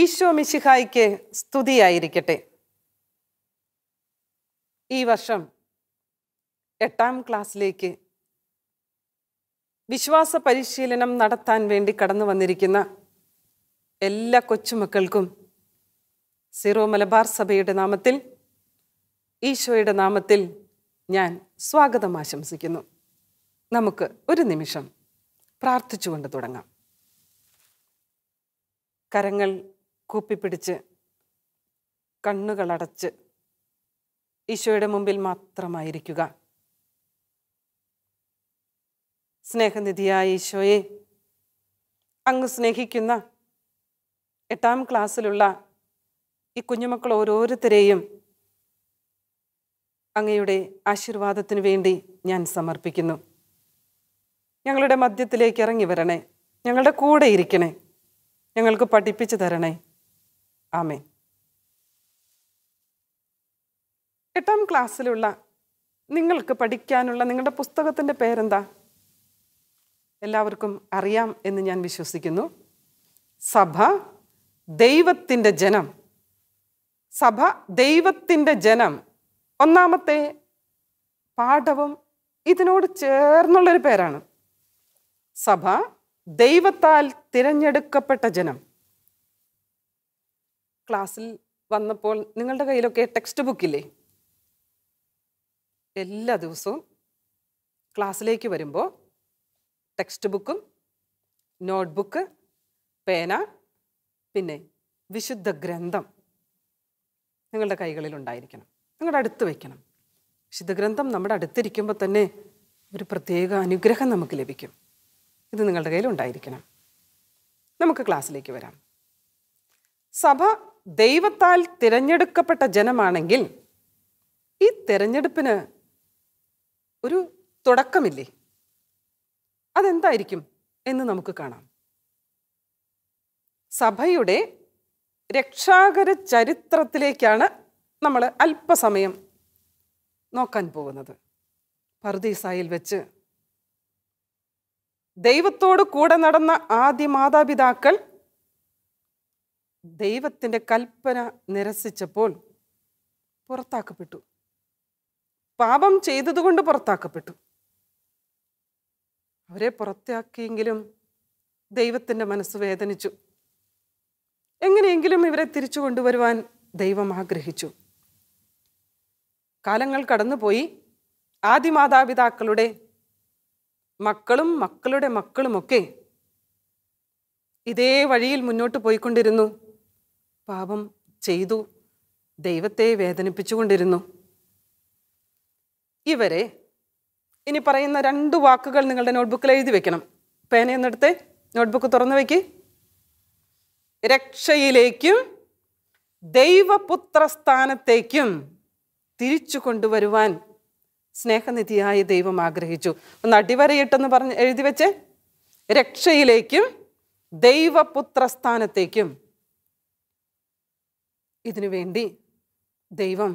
ഈശോ മിശിഹായിക്ക് സ്തുതിയായിരിക്കട്ടെ ഈ വർഷം എട്ടാം ക്ലാസ്സിലേക്ക് വിശ്വാസ പരിശീലനം നടത്താൻ വേണ്ടി കടന്നു വന്നിരിക്കുന്ന എല്ലാ കൊച്ചുമക്കൾക്കും സിറോ മലബാർ സഭയുടെ നാമത്തിൽ ഈശോയുടെ നാമത്തിൽ ഞാൻ സ്വാഗതം ആശംസിക്കുന്നു നമുക്ക് ഒരു നിമിഷം പ്രാർത്ഥിച്ചുകൊണ്ട് തുടങ്ങാം കരങ്ങൾ കൂപ്പിപ്പിടിച്ച് കണ്ണുകളടച്ച് ഈശോയുടെ മുമ്പിൽ മാത്രമായിരിക്കുക സ്നേഹനിധിയായ ഈശോയെ അങ്ങ് സ്നേഹിക്കുന്ന എട്ടാം ക്ലാസ്സിലുള്ള ഈ കുഞ്ഞുമക്കൾ ഓരോരുത്തരെയും അങ്ങയുടെ ആശീർവാദത്തിന് വേണ്ടി ഞാൻ സമർപ്പിക്കുന്നു ഞങ്ങളുടെ മധ്യത്തിലേക്ക് ഇറങ്ങി വരണേ ഞങ്ങളുടെ കൂടെ ഇരിക്കണേ ഞങ്ങൾക്ക് പഠിപ്പിച്ചു തരണേ ആമേ എട്ടാം ക്ലാസ്സിലുള്ള നിങ്ങൾക്ക് പഠിക്കാനുള്ള നിങ്ങളുടെ പുസ്തകത്തിൻ്റെ പേരെന്താ എല്ലാവർക്കും അറിയാം എന്ന് ഞാൻ വിശ്വസിക്കുന്നു സഭ ദൈവത്തിൻ്റെ ജനം സഭ ദൈവത്തിൻ്റെ ജനം ഒന്നാമത്തെ പാഠവും ഇതിനോട് ചേർന്നുള്ളൊരു പേരാണ് സഭ ദൈവത്താൽ തിരഞ്ഞെടുക്കപ്പെട്ട ജനം ക്ലാസ്സിൽ വന്നപ്പോൾ നിങ്ങളുടെ കയ്യിലൊക്കെ ടെക്സ്റ്റ് ബുക്കില്ലേ എല്ലാ ദിവസവും ക്ലാസ്സിലേക്ക് വരുമ്പോൾ ടെക്സ്റ്റ് ബുക്കും നോട്ട്ബുക്ക് പേന പിന്നെ വിശുദ്ധ ഗ്രന്ഥം നിങ്ങളുടെ കൈകളിൽ ഉണ്ടായിരിക്കണം നിങ്ങളുടെ അടുത്ത് വയ്ക്കണം വിശുദ്ധ ഗ്രന്ഥം നമ്മുടെ അടുത്തിരിക്കുമ്പോൾ തന്നെ ഒരു പ്രത്യേക അനുഗ്രഹം നമുക്ക് ലഭിക്കും ഇത് നിങ്ങളുടെ കയ്യിൽ ഉണ്ടായിരിക്കണം നമുക്ക് ക്ലാസ്സിലേക്ക് വരാം സഭ ദൈവത്താൽ തിരഞ്ഞെടുക്കപ്പെട്ട ജനമാണെങ്കിൽ ഈ തിരഞ്ഞെടുപ്പിന് ഒരു തുടക്കമില്ലേ അതെന്തായിരിക്കും എന്ന് നമുക്ക് കാണാം സഭയുടെ രക്ഷാകര ചരിത്രത്തിലേക്കാണ് നമ്മൾ അല്പസമയം നോക്കാൻ പോകുന്നത് പർദീസായിൽ വെച്ച് ദൈവത്തോട് കൂടെ നടന്ന ആദ്യ മാതാപിതാക്കൾ ദൈവത്തിൻ്റെ കൽപ്പന നിരസിച്ചപ്പോൾ പുറത്താക്കപ്പെട്ടു പാപം ചെയ്തതുകൊണ്ട് പുറത്താക്കപ്പെട്ടു അവരെ പുറത്താക്കിയെങ്കിലും ദൈവത്തിൻ്റെ മനസ്സ് വേദനിച്ചു എങ്ങനെയെങ്കിലും ഇവരെ തിരിച്ചു കൊണ്ടുവരുവാൻ ദൈവം ആഗ്രഹിച്ചു കാലങ്ങൾ കടന്നുപോയി ആദിമാതാപിതാക്കളുടെ മക്കളും മക്കളുടെ മക്കളുമൊക്കെ ഇതേ വഴിയിൽ മുന്നോട്ട് പോയിക്കൊണ്ടിരുന്നു പാപം ചെയ്തു ദൈവത്തെ വേദനിപ്പിച്ചുകൊണ്ടിരുന്നു ഇവരെ ഇനി പറയുന്ന രണ്ട് വാക്കുകൾ നിങ്ങളുടെ നോട്ട്ബുക്കിൽ എഴുതി വെക്കണം പേനയൊന്നെടുത്ത് നോട്ട്ബുക്ക് തുറന്നു വയ്ക്ക് രക്ഷയിലേക്കും ദൈവപുത്രസ്ഥാനത്തേക്കും തിരിച്ചു കൊണ്ടുവരുവാൻ സ്നേഹനിധിയായ ദൈവം ആഗ്രഹിച്ചു ഒന്ന് അടിവരയിട്ടെന്ന് പറഞ്ഞ് എഴുതി വെച്ച് രക്ഷയിലേക്കും ദൈവപുത്രസ്ഥാനത്തേക്കും ഇതിനുവേണ്ടി ദൈവം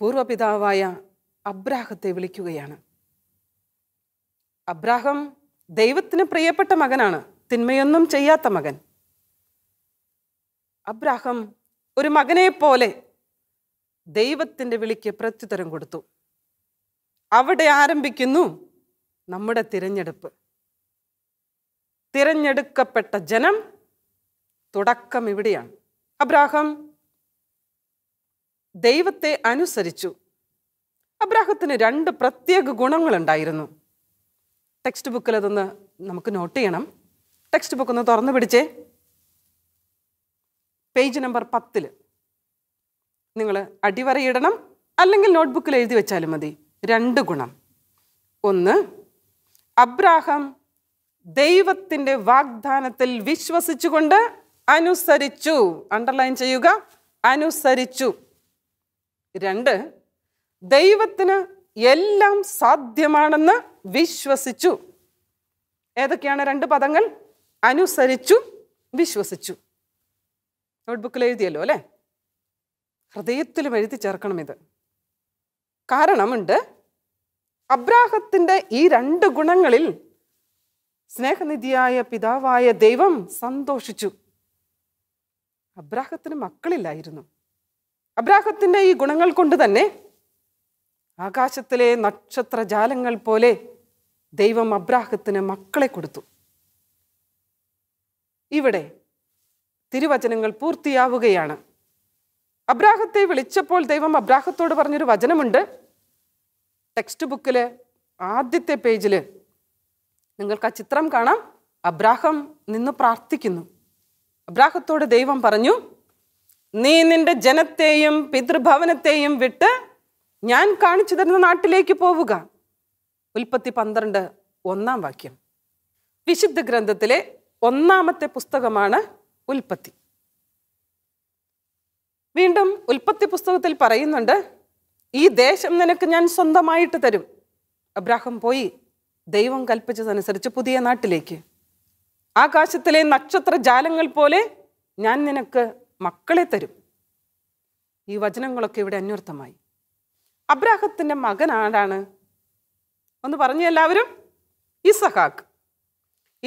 പൂർവപിതാവായ അബ്രാഹത്തെ വിളിക്കുകയാണ് അബ്രാഹം ദൈവത്തിന് പ്രിയപ്പെട്ട മകനാണ് തിന്മയൊന്നും ചെയ്യാത്ത മകൻ അബ്രാഹം ഒരു മകനെ പോലെ ദൈവത്തിൻ്റെ വിളിക്ക് പ്രത്യുത്തരം കൊടുത്തു അവിടെ ആരംഭിക്കുന്നു നമ്മുടെ തിരഞ്ഞെടുപ്പ് തിരഞ്ഞെടുക്കപ്പെട്ട ജനം തുടക്കം ഇവിടെയാണ് അബ്രാഹം ദൈവത്തെ അനുസരിച്ചു അബ്രാഹത്തിന് രണ്ട് പ്രത്യേക ഗുണങ്ങളുണ്ടായിരുന്നു ടെക്സ്റ്റ് ബുക്കിൽ അതൊന്ന് നമുക്ക് നോട്ട് ചെയ്യണം ടെക്സ്റ്റ് ബുക്ക് ഒന്ന് തുറന്നു പിടിച്ചേ പേജ് നമ്പർ പത്തിൽ നിങ്ങൾ അടിവരയിടണം അല്ലെങ്കിൽ നോട്ട്ബുക്കിൽ എഴുതി വെച്ചാലും മതി രണ്ട് ഗുണം ഒന്ന് അബ്രാഹം ദൈവത്തിൻ്റെ വാഗ്ദാനത്തിൽ വിശ്വസിച്ചുകൊണ്ട് അനുസരിച്ചു അണ്ടർലൈൻ ചെയ്യുക അനുസരിച്ചു രണ്ട് ദൈവത്തിന് എല്ലാം സാധ്യമാണെന്ന് വിശ്വസിച്ചു ഏതൊക്കെയാണ് രണ്ട് പദങ്ങൾ അനുസരിച്ചു വിശ്വസിച്ചു നോട്ട്ബുക്കിൽ എഴുതിയല്ലോ അല്ലേ ഹൃദയത്തിലും എഴുതി ചേർക്കണം ഇത് കാരണമുണ്ട് അബ്രാഹത്തിൻ്റെ ഈ രണ്ട് ഗുണങ്ങളിൽ സ്നേഹനിധിയായ പിതാവായ ദൈവം സന്തോഷിച്ചു അബ്രാഹത്തിന് മക്കളില്ലായിരുന്നു അബ്രാഹത്തിൻ്റെ ഈ ഗുണങ്ങൾ കൊണ്ട് തന്നെ ആകാശത്തിലെ നക്ഷത്രജാലങ്ങൾ പോലെ ദൈവം അബ്രാഹത്തിന് മക്കളെ കൊടുത്തു ഇവിടെ തിരുവചനങ്ങൾ പൂർത്തിയാവുകയാണ് അബ്രാഹത്തെ വിളിച്ചപ്പോൾ ദൈവം അബ്രാഹത്തോട് പറഞ്ഞൊരു വചനമുണ്ട് ടെക്സ്റ്റ് ബുക്കിൽ ആദ്യത്തെ പേജിൽ നിങ്ങൾക്ക് ആ ചിത്രം കാണാം അബ്രാഹം നിന്ന് പ്രാർത്ഥിക്കുന്നു അബ്രാഹത്തോട് ദൈവം പറഞ്ഞു നീ നിന്റെ ജനത്തെയും പിതൃഭവനത്തെയും വിട്ട് ഞാൻ കാണിച്ചു തരുന്ന നാട്ടിലേക്ക് പോവുക ഉൽപ്പത്തി പന്ത്രണ്ട് ഒന്നാം വാക്യം വിശുദ്ധ ഗ്രന്ഥത്തിലെ ഒന്നാമത്തെ പുസ്തകമാണ് ഉൽപ്പത്തി വീണ്ടും ഉൽപ്പത്തി പുസ്തകത്തിൽ പറയുന്നുണ്ട് ഈ ദേശം നിനക്ക് ഞാൻ സ്വന്തമായിട്ട് തരും അബ്രാഹം പോയി ദൈവം കൽപ്പിച്ചതനുസരിച്ച് പുതിയ നാട്ടിലേക്ക് ആകാശത്തിലെ നക്ഷത്ര ജാലങ്ങൾ പോലെ ഞാൻ നിനക്ക് മക്കളെ തരും ഈ വചനങ്ങളൊക്കെ ഇവിടെ അന്വർത്ഥമായി അബ്രാഹത്തിൻ്റെ മകൻ ആരാണ് ഒന്ന് പറഞ്ഞു എല്ലാവരും ഇസഹാക്ക്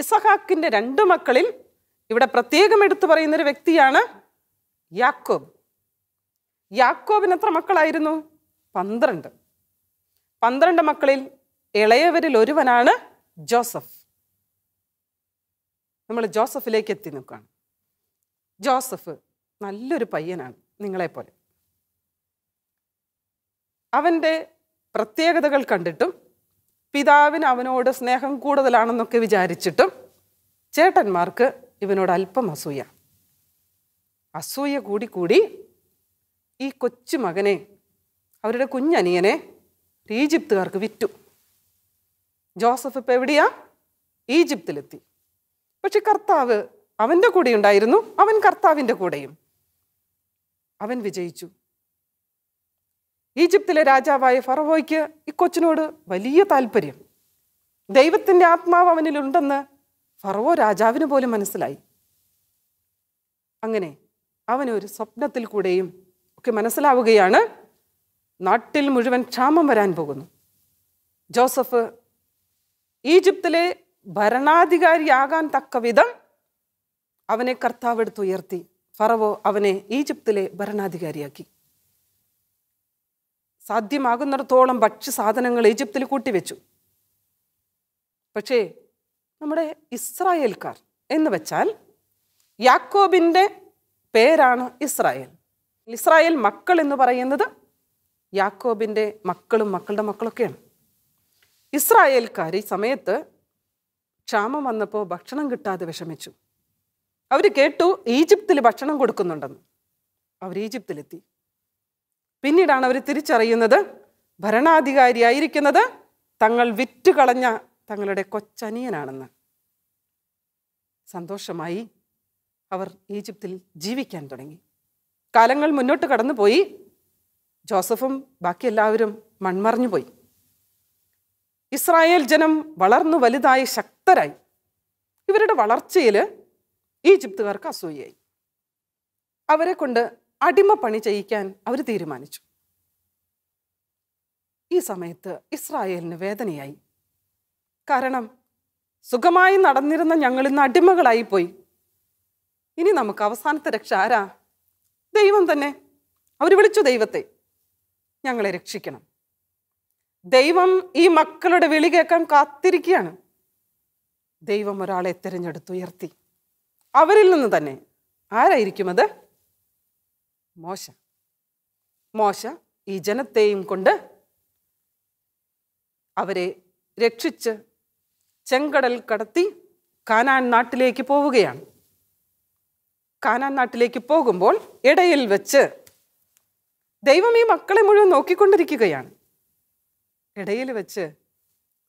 ഇസഹാക്കിൻ്റെ രണ്ട് മക്കളിൽ ഇവിടെ പ്രത്യേകം എടുത്തു പറയുന്നൊരു വ്യക്തിയാണ് യാക്കോബ് യാക്കോബിന് എത്ര മക്കളായിരുന്നു പന്ത്രണ്ട് പന്ത്രണ്ട് മക്കളിൽ ഇളയവരിൽ ഒരുവനാണ് ജോസഫ് നമ്മൾ ജോസഫിലേക്ക് എത്തി നിൽക്കുകയാണ് ജോസഫ് നല്ലൊരു പയ്യനാണ് നിങ്ങളെപ്പോലെ അവൻ്റെ പ്രത്യേകതകൾ കണ്ടിട്ടും പിതാവിന് അവനോട് സ്നേഹം കൂടുതലാണെന്നൊക്കെ വിചാരിച്ചിട്ടും ചേട്ടന്മാർക്ക് ഇവനോട് അല്പം അസൂയ അസൂയ കൂടിക്കൂടി ഈ കൊച്ചു മകനെ അവരുടെ കുഞ്ഞനിയനെ ഈജിപ്തുകാർക്ക് വിറ്റു ജോസഫ് ഇപ്പം എവിടെയാ ഈജിപ്തിലെത്തി പക്ഷെ കർത്താവ് അവൻ്റെ കൂടെ ഉണ്ടായിരുന്നു അവൻ കർത്താവിൻ്റെ കൂടെയും അവൻ വിജയിച്ചു ഈജിപ്തിലെ രാജാവായ ഫറവോയ്ക്ക് ഈ കൊച്ചിനോട് വലിയ താല്പര്യം ദൈവത്തിൻ്റെ ആത്മാവ് അവനിലുണ്ടെന്ന് ഫറവോ രാജാവിന് പോലും മനസ്സിലായി അങ്ങനെ അവനൊരു സ്വപ്നത്തിൽ കൂടെയും ഒക്കെ മനസ്സിലാവുകയാണ് നാട്ടിൽ മുഴുവൻ ക്ഷാമം വരാൻ പോകുന്നു ജോസഫ് ഈജിപ്തിലെ ഭരണാധികാരിയാകാൻ തക്ക വിധം അവനെ കർത്താവ് എടുത്തുയർത്തി ഫറവോ അവനെ ഈജിപ്തിലെ ഭരണാധികാരിയാക്കി സാധ്യമാകുന്നിടത്തോളം സാധനങ്ങൾ ഈജിപ്തിൽ കൂട്ടിവെച്ചു പക്ഷേ നമ്മുടെ ഇസ്രായേൽക്കാർ എന്ന് വെച്ചാൽ യാക്കോബിൻ്റെ പേരാണ് ഇസ്രായേൽ ഇസ്രായേൽ മക്കൾ എന്ന് പറയുന്നത് യാക്കോബിൻ്റെ മക്കളും മക്കളുടെ മക്കളൊക്കെയാണ് ഇസ്രായേൽക്കാർ ഈ സമയത്ത് ക്ഷാമം വന്നപ്പോൾ ഭക്ഷണം കിട്ടാതെ വിഷമിച്ചു അവർ കേട്ടു ഈജിപ്തിൽ ഭക്ഷണം കൊടുക്കുന്നുണ്ടെന്ന് അവർ ഈജിപ്തിലെത്തി പിന്നീടാണ് അവർ തിരിച്ചറിയുന്നത് ഭരണാധികാരിയായിരിക്കുന്നത് തങ്ങൾ വിറ്റുകളഞ്ഞ തങ്ങളുടെ കൊച്ചനിയനാണെന്ന് സന്തോഷമായി അവർ ഈജിപ്തിൽ ജീവിക്കാൻ തുടങ്ങി കാലങ്ങൾ മുന്നോട്ട് കടന്നുപോയി ജോസഫും ബാക്കി എല്ലാവരും മൺമറഞ്ഞുപോയി ഇസ്രായേൽ ജനം വളർന്നു വലുതായി ശക്തി ശക്തരായി ഇവരുടെ വളർച്ചയിൽ ഈജിപ്തുകാർക്ക് അസൂയായി അവരെ കൊണ്ട് അടിമപ്പണി ചെയ്യിക്കാൻ അവർ തീരുമാനിച്ചു ഈ സമയത്ത് ഇസ്രായേലിന് വേദനയായി കാരണം സുഖമായി നടന്നിരുന്ന ഞങ്ങൾ ഇന്ന് അടിമകളായി പോയി ഇനി നമുക്ക് അവസാനത്തെ രക്ഷ ആരാ ദൈവം തന്നെ അവർ വിളിച്ചു ദൈവത്തെ ഞങ്ങളെ രക്ഷിക്കണം ദൈവം ഈ മക്കളുടെ വിളി കേൾക്കാൻ കാത്തിരിക്കുകയാണ് ദൈവം ഒരാളെ തിരഞ്ഞെടുത്തുയർത്തി അവരിൽ നിന്ന് തന്നെ ആരായിരിക്കും അത് മോശ മോശ ഈ ജനത്തെയും കൊണ്ട് അവരെ രക്ഷിച്ച് ചെങ്കടൽ കടത്തി കാനാൻ നാട്ടിലേക്ക് പോവുകയാണ് കാനാൻ നാട്ടിലേക്ക് പോകുമ്പോൾ ഇടയിൽ വെച്ച് ദൈവം ഈ മക്കളെ മുഴുവൻ നോക്കിക്കൊണ്ടിരിക്കുകയാണ് ഇടയിൽ വെച്ച്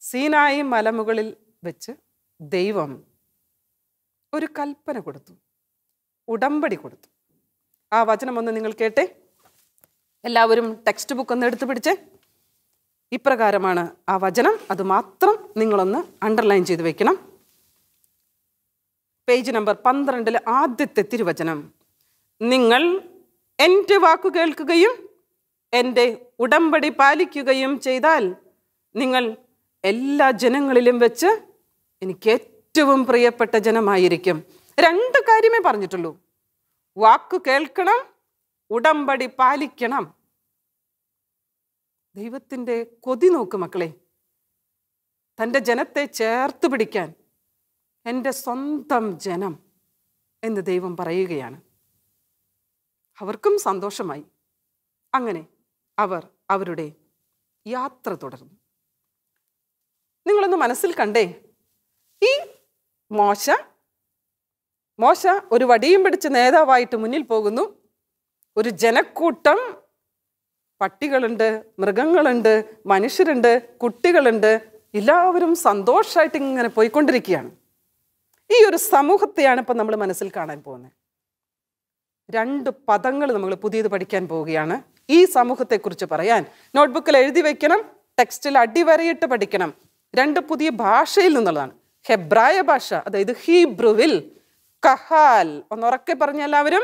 സീനായി മലമുകളിൽ വെച്ച് ദൈവം ഒരു കൽപ്പന കൊടുത്തു ഉടമ്പടി കൊടുത്തു ആ വചനം ഒന്ന് നിങ്ങൾ കേട്ടെ എല്ലാവരും ടെക്സ്റ്റ് ബുക്ക് ഒന്ന് എടുത്തു പിടിച്ച് ഇപ്രകാരമാണ് ആ വചനം അത് മാത്രം നിങ്ങളൊന്ന് അണ്ടർലൈൻ ചെയ്ത് വെക്കണം പേജ് നമ്പർ പന്ത്രണ്ടിലെ ആദ്യത്തെ തിരുവചനം നിങ്ങൾ എൻ്റെ വാക്കു കേൾക്കുകയും എൻ്റെ ഉടമ്പടി പാലിക്കുകയും ചെയ്താൽ നിങ്ങൾ എല്ലാ ജനങ്ങളിലും വെച്ച് എനിക്ക് ഏറ്റവും പ്രിയപ്പെട്ട ജനമായിരിക്കും രണ്ട് കാര്യമേ പറഞ്ഞിട്ടുള്ളൂ വാക്ക് കേൾക്കണം ഉടമ്പടി പാലിക്കണം ദൈവത്തിൻ്റെ കൊതി നോക്ക് മക്കളെ തൻ്റെ ജനത്തെ ചേർത്ത് പിടിക്കാൻ എൻ്റെ സ്വന്തം ജനം എന്ന് ദൈവം പറയുകയാണ് അവർക്കും സന്തോഷമായി അങ്ങനെ അവർ അവരുടെ യാത്ര തുടർന്നു നിങ്ങളൊന്ന് മനസ്സിൽ കണ്ടേ ഈ മോശ മോശ ഒരു വടിയും പിടിച്ച് നേതാവായിട്ട് മുന്നിൽ പോകുന്നു ഒരു ജനക്കൂട്ടം പട്ടികളുണ്ട് മൃഗങ്ങളുണ്ട് മനുഷ്യരുണ്ട് കുട്ടികളുണ്ട് എല്ലാവരും സന്തോഷമായിട്ട് ഇങ്ങനെ പോയിക്കൊണ്ടിരിക്കുകയാണ് ഈ ഒരു സമൂഹത്തെയാണ് ഇപ്പം നമ്മൾ മനസ്സിൽ കാണാൻ പോകുന്നത് രണ്ട് പദങ്ങൾ നമ്മൾ പുതിയത് പഠിക്കാൻ പോവുകയാണ് ഈ സമൂഹത്തെക്കുറിച്ച് പറയാൻ നോട്ട്ബുക്കിൽ എഴുതി വയ്ക്കണം ടെക്സ്റ്റിൽ അടിവരയിട്ട് പഠിക്കണം രണ്ട് പുതിയ ഭാഷയിൽ നിന്നുള്ളതാണ് ഹെബ്രായ ഭാഷ അതായത് ഹീബ്രുവിൽ കഹാൽ ഒന്നുറക്കെ പറഞ്ഞ എല്ലാവരും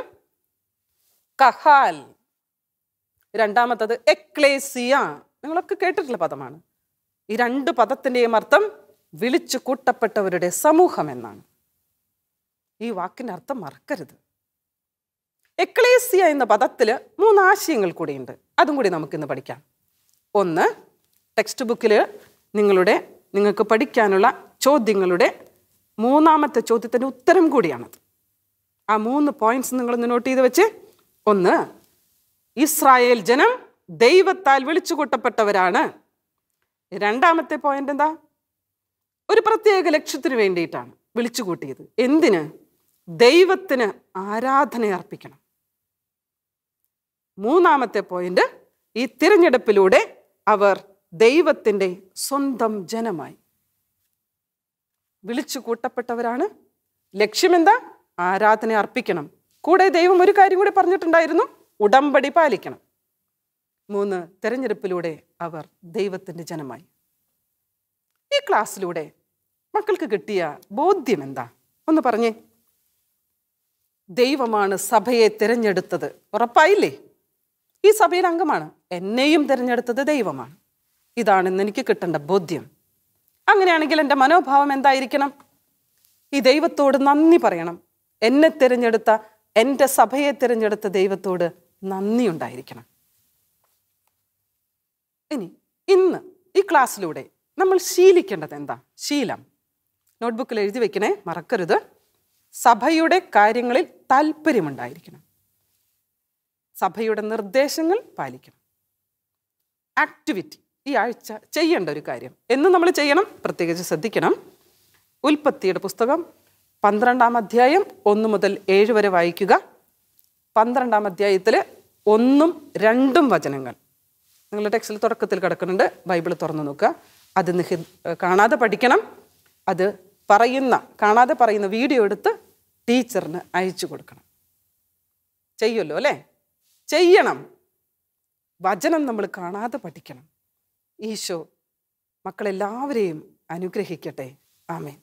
കഹാൽ രണ്ടാമത്തത് എക്ലേസിയ നിങ്ങളൊക്കെ കേട്ടിട്ടുള്ള പദമാണ് ഈ രണ്ട് പദത്തിൻ്റെയും അർത്ഥം വിളിച്ചു കൂട്ടപ്പെട്ടവരുടെ സമൂഹം എന്നാണ് ഈ വാക്കിൻ്റെ അർത്ഥം മറക്കരുത് എക്ലേസിയ എന്ന പദത്തിൽ മൂന്ന് ആശയങ്ങൾ കൂടിയുണ്ട് അതും കൂടി നമുക്കിന്ന് പഠിക്കാം ഒന്ന് ടെക്സ്റ്റ് ബുക്കിൽ നിങ്ങളുടെ നിങ്ങൾക്ക് പഠിക്കാനുള്ള ചോദ്യങ്ങളുടെ മൂന്നാമത്തെ ചോദ്യത്തിൻ്റെ ഉത്തരം കൂടിയാണത് ആ മൂന്ന് പോയിന്റ്സ് നിങ്ങളൊന്ന് നോട്ട് ചെയ്ത് വെച്ച് ഒന്ന് ഇസ്രായേൽ ജനം ദൈവത്താൽ വിളിച്ചു കൂട്ടപ്പെട്ടവരാണ് രണ്ടാമത്തെ പോയിന്റ് എന്താ ഒരു പ്രത്യേക ലക്ഷ്യത്തിന് വേണ്ടിയിട്ടാണ് വിളിച്ചു കൂട്ടിയത് എന്തിന് ദൈവത്തിന് ആരാധന അർപ്പിക്കണം മൂന്നാമത്തെ പോയിന്റ് ഈ തിരഞ്ഞെടുപ്പിലൂടെ അവർ ദൈവത്തിൻ്റെ സ്വന്തം ജനമായി വിളിച്ചു കൂട്ടപ്പെട്ടവരാണ് ലക്ഷ്യമെന്താ ആരാധന അർപ്പിക്കണം കൂടെ ദൈവം ഒരു കാര്യം കൂടി പറഞ്ഞിട്ടുണ്ടായിരുന്നു ഉടമ്പടി പാലിക്കണം മൂന്ന് തെരഞ്ഞെടുപ്പിലൂടെ അവർ ദൈവത്തിൻ്റെ ജനമായി ഈ ക്ലാസ്സിലൂടെ മക്കൾക്ക് കിട്ടിയ ബോധ്യം എന്താ ഒന്ന് പറഞ്ഞേ ദൈവമാണ് സഭയെ തിരഞ്ഞെടുത്തത് ഉറപ്പായില്ലേ ഈ സഭയിൽ അംഗമാണ് എന്നെയും തിരഞ്ഞെടുത്തത് ദൈവമാണ് ഇതാണ് ഇന്ന് എനിക്ക് കിട്ടേണ്ട ബോധ്യം അങ്ങനെയാണെങ്കിൽ എൻ്റെ മനോഭാവം എന്തായിരിക്കണം ഈ ദൈവത്തോട് നന്ദി പറയണം എന്നെ തിരഞ്ഞെടുത്ത എൻ്റെ സഭയെ തിരഞ്ഞെടുത്ത ദൈവത്തോട് നന്ദി ഉണ്ടായിരിക്കണം ഇനി ഇന്ന് ഈ ക്ലാസ്സിലൂടെ നമ്മൾ ശീലിക്കേണ്ടത് എന്താ ശീലം നോട്ട്ബുക്കിൽ എഴുതി വെക്കണേ മറക്കരുത് സഭയുടെ കാര്യങ്ങളിൽ താല്പര്യമുണ്ടായിരിക്കണം സഭയുടെ നിർദ്ദേശങ്ങൾ പാലിക്കണം ആക്ടിവിറ്റി ഈ ആഴ്ച ചെയ്യേണ്ട ഒരു കാര്യം എന്ന് നമ്മൾ ചെയ്യണം പ്രത്യേകിച്ച് ശ്രദ്ധിക്കണം ഉൽപ്പത്തിയുടെ പുസ്തകം പന്ത്രണ്ടാം അധ്യായം ഒന്ന് മുതൽ ഏഴ് വരെ വായിക്കുക പന്ത്രണ്ടാം അധ്യായത്തിൽ ഒന്നും രണ്ടും വചനങ്ങൾ നിങ്ങളുടെ ടെക്സ്റ്റിൽ തുടക്കത്തിൽ കിടക്കുന്നുണ്ട് ബൈബിൾ തുറന്നു നോക്കുക അത് നിഹി കാണാതെ പഠിക്കണം അത് പറയുന്ന കാണാതെ പറയുന്ന വീഡിയോ എടുത്ത് ടീച്ചറിന് അയച്ചു കൊടുക്കണം ചെയ്യുമല്ലോ അല്ലേ ചെയ്യണം വചനം നമ്മൾ കാണാതെ പഠിക്കണം ഈശോ മക്കളെല്ലാവരെയും അനുഗ്രഹിക്കട്ടെ ആമേൻ